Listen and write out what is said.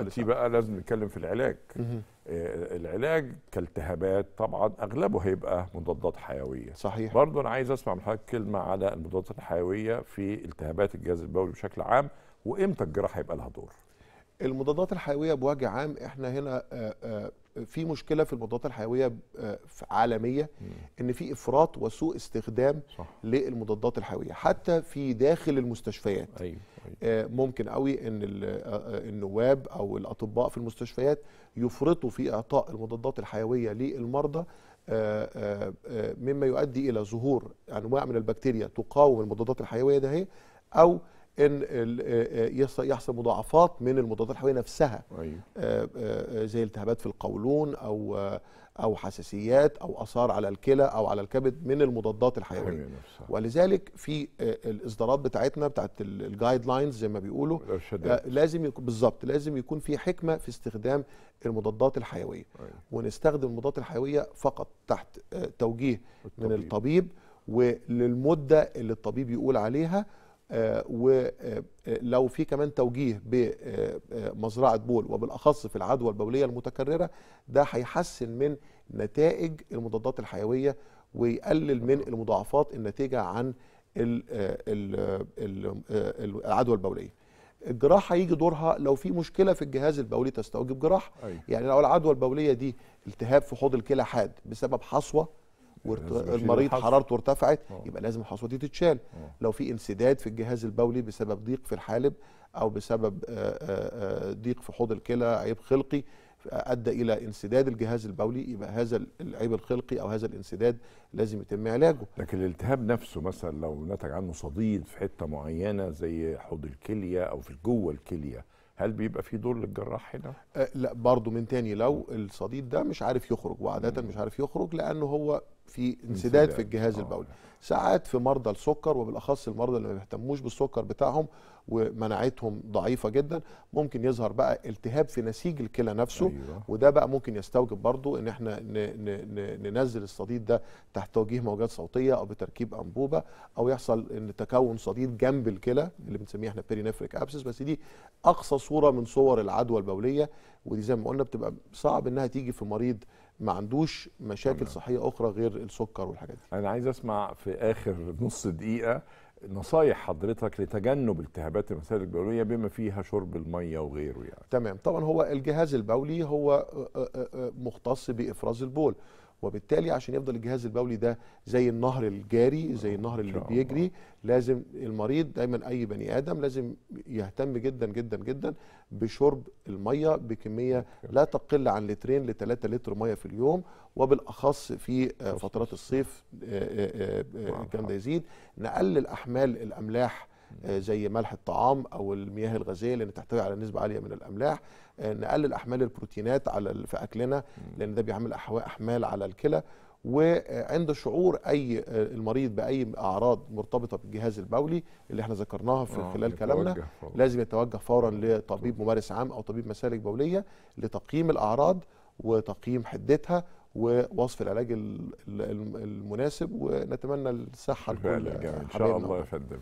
دلوقتي بقى لازم نتكلم في العلاج آه، العلاج كالتهابات طبعا اغلبه هيبقى مضادات حيويه صحيح برضه انا عايز اسمع من حضرتك كلمه على المضادات الحيويه في التهابات الجهاز البولي بشكل عام وامتى الجراحه هيبقى لها دور المضادات الحيويه بوجه عام احنا هنا آآ آه، آآ آه، في مشكله في المضادات الحيويه آه، عالميه ان في افراط وسوء استخدام صح. للمضادات الحيويه حتى في داخل المستشفيات أيوة. أيوة. آه، ممكن قوي ان آه، النواب او الاطباء في المستشفيات يفرطوا في اعطاء المضادات الحيويه للمرضى مما يؤدي الى ظهور انواع من البكتيريا تقاوم المضادات الحيويه ده او ان آه، آه، يحصل مضاعفات من المضادات الحيويه نفسها طيب. آه، زي التهابات في القولون او او حساسيات او اثار على الكلى او على الكبد من المضادات الحيويه نفسها. ولذلك في الاصدارات بتاعتنا بتاعت الجايد لاينز زي ما بيقولوا لازم يكون بالظبط لازم يكون في حكمه في استخدام المضادات الحيويه أيوه. ونستخدم المضادات الحيويه فقط تحت توجيه الطبيب. من الطبيب وللمده اللي الطبيب يقول عليها آه، ولو آه، آه، في كمان توجيه بمزرعه بول وبالاخص في العدوى البوليه المتكرره ده هيحسن من نتائج المضادات الحيويه ويقلل من المضاعفات الناتجه عن العدوى البوليه. الجراحه يجي دورها لو في مشكله في الجهاز البولي تستوجب جراحه أيوة. يعني لو العدوى البوليه دي التهاب في حوض الكلى حاد بسبب حصوه وارت... المريض حرارته ارتفعت آه. يبقى لازم الحصوه دي تتشال آه. لو في انسداد في الجهاز البولي بسبب ضيق في الحالب او بسبب آه، ضيق في حوض الكلى عيب خلقي ادى الى انسداد الجهاز البولي يبقى هذا العيب الخلقي او هذا الانسداد لازم يتم علاجه لكن الالتهاب نفسه مثلا لو نتج عنه صديد في حته معينه زي حوض الكليه او في جوه الكليه هل بيبقى في دور للجراح هنا؟ أه لا برضه من تاني لو الصديد ده مش عارف يخرج وعاده مش عارف يخرج لانه هو في انسداد في الجهاز آه. البولي ساعات في مرضى السكر وبالاخص المرضى اللي ما بيهتموش بالسكر بتاعهم ومناعتهم ضعيفه جدا ممكن يظهر بقى التهاب في نسيج الكلى نفسه أيوة. وده بقى ممكن يستوجب برضو ان احنا ننزل الصديد ده تحت توجيه موجات صوتيه او بتركيب انبوبه او يحصل ان تكون صديد جنب الكلى اللي بنسميه احنا بيرينفريك ابسس بس دي اقصى صوره من صور العدوى البوليه ودي زي ما قلنا بتبقى صعب انها تيجي في مريض ما عندوش مشاكل صحيه اخرى غير السكر والحاجات دي انا عايز اسمع في اخر نص دقيقه نصايح حضرتك لتجنب التهابات المسالك البوليه بما فيها شرب الميه وغيره يعني تمام طبعا هو الجهاز البولي هو آه، آه، آه، مختص بافراز البول وبالتالي عشان يفضل الجهاز البولي ده زي النهر الجاري زي النهر اللي بيجري لازم المريض دايما اي بني ادم لازم يهتم جدا جدا جدا بشرب الميه بكميه لا تقل عن لترين لثلاثة لتر ميه في اليوم وبالاخص في فترات الصيف آه، آه، آه، الكلام ده يزيد نقلل احمال الاملاح آه، زي ملح الطعام او المياه الغازيه لان تحتوي على نسبه عاليه من الاملاح آه، نقلل احمال البروتينات على في اكلنا لان ده بيعمل احمال على الكلى وعند شعور اي آه، المريض باي اعراض مرتبطه بالجهاز البولي اللي احنا ذكرناها في آه خلال كلامنا لازم يتوجه فورا لطبيب ممارس عام او طبيب مسالك بوليه لتقييم الاعراض وتقييم حدتها ووصف العلاج المناسب ونتمنى الصحه لكل يعني ان شاء الله يا فندم